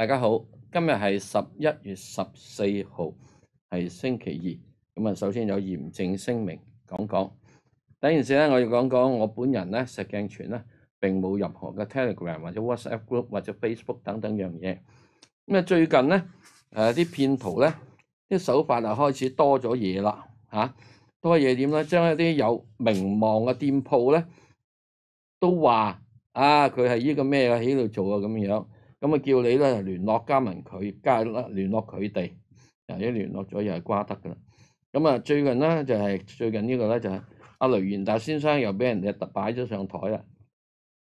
大家好，今日系十一月十四号，系星期二。咁啊，首先有严正声明讲讲。第一件事咧，我要讲讲我本人咧，石镜全咧，并冇任何嘅 Telegram 或者 WhatsApp group 或者 Facebook 等等样嘢。咁啊，最近咧，诶，啲骗徒咧，啲手法啊，开始多咗嘢啦，吓，多嘢点咧？将一啲有名望嘅店铺咧，都话啊，佢系呢个咩喺度做啊，咁样。咁啊叫你咧聯絡加盟佢，加啦聯絡佢哋，啊一聯絡咗又係瓜得噶啦。咁啊最近咧就係最近呢個咧就係阿雷元達先生又俾人哋特擺咗上台啦，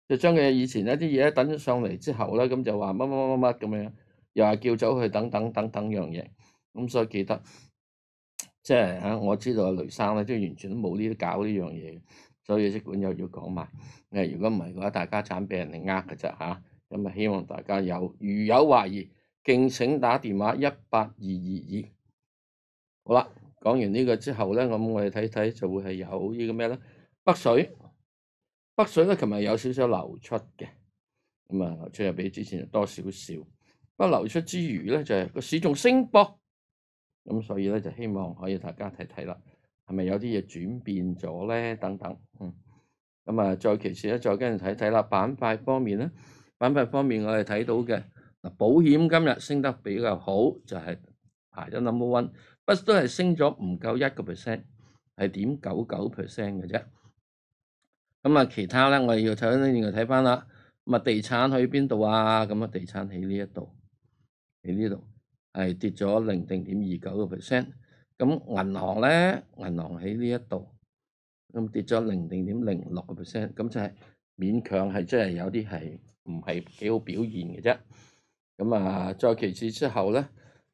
就將佢以前一啲嘢等咗上嚟之後咧，咁就話乜乜乜乜咁樣，又話叫走佢等等等等樣嘢。咁所以記得即係嚇，我知道阿雷生咧即係完全都冇呢啲搞呢樣嘢，所以即管又要講埋，誒如果唔係嘅話，大家產俾人哋呃嘅啫嚇。咁啊，希望大家有，如有懷疑，敬請打電話一八二二二。好啦，講完呢個之後咧，咁我哋睇睇就會係有呢個咩咧？北水，北水咧，琴日有少少流出嘅，咁啊流出又比之前多少少。不流出之餘咧，就係個市仲升噃，咁所以咧就希望可以大家睇睇啦，係咪有啲嘢轉變咗咧？等等，嗯，咁啊，再其次咧，再跟住睇睇啦，板塊方面咧。品牌方面，我哋睇到嘅保險今日升得比較好，就係啊，number one，不過都係升咗唔夠一個 percent，係點九九 percent 嘅啫。咁啊，其他咧，我哋要睇翻啲原睇翻啦。咁啊，地產去邊度啊？咁啊，地產喺呢一度，喺呢度係跌咗零零點二九個 percent。咁銀行咧，銀行喺呢一度咁跌咗零零點零六個 percent。咁就係勉強係，即係有啲係。唔係幾好表現嘅啫，咁啊，再其次之後咧，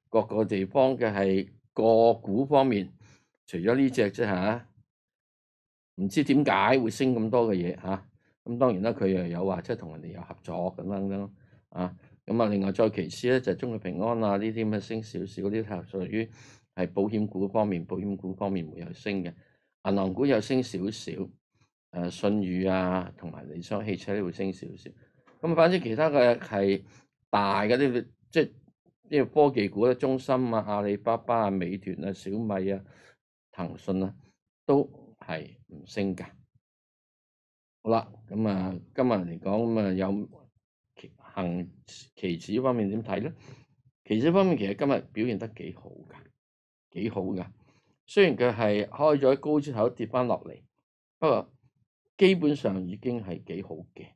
各個地方嘅係個股方面，除咗呢只啫嚇，唔知點解會升咁多嘅嘢嚇，咁當然啦，佢又有話即係同人哋有合作咁樣咯啊，咁啊，另外再其次咧就係中國平安啊呢啲咁嘅升少少，呢係屬於係保險股方面，保險股方面會有升嘅，銀行股有升少少，誒信譽啊同埋理想汽車都會升少少。咁反正其他嘅係大嘅啲，即係啲科技股咧，中心啊、阿里巴巴啊、美團啊、小米啊、騰訊啊，都係唔升噶。好啦，咁啊，今日嚟講咁啊，有行期指方面點睇咧？期指方面其實今日表現得幾好噶，幾好噶。雖然佢係開咗高之口跌翻落嚟，不過基本上已經係幾好嘅。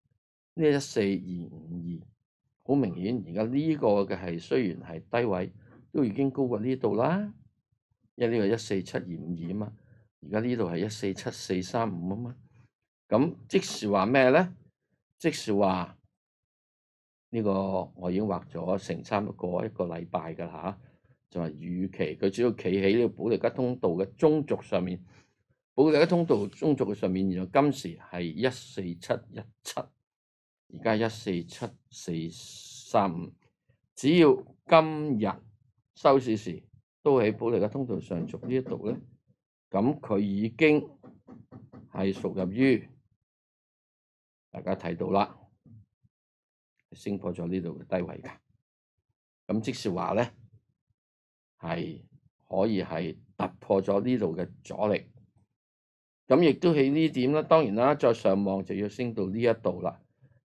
呢一四二五二，好明顯，而家呢個嘅係雖然係低位，都已經高過呢度啦，因呢個一四七二五二啊嘛，而家呢度係一四七四三五啊嘛，咁即是話咩咧？即是話呢個我已經畫咗成三個一個禮拜噶啦嚇，就係預期佢主要企喺呢個保利吉通道嘅中軸上面，保利吉通道中軸嘅上面，然在今時係一四七一七。而家一四七四三五，只要今日收市時都喺保利嘅通道上逐一度咧，咁佢已經係屬入於大家睇到啦，升破咗呢度嘅低位㗎。咁即是話咧，係可以係突破咗呢度嘅阻力。咁亦都喺呢點啦，當然啦，再上望就要升到呢一度啦。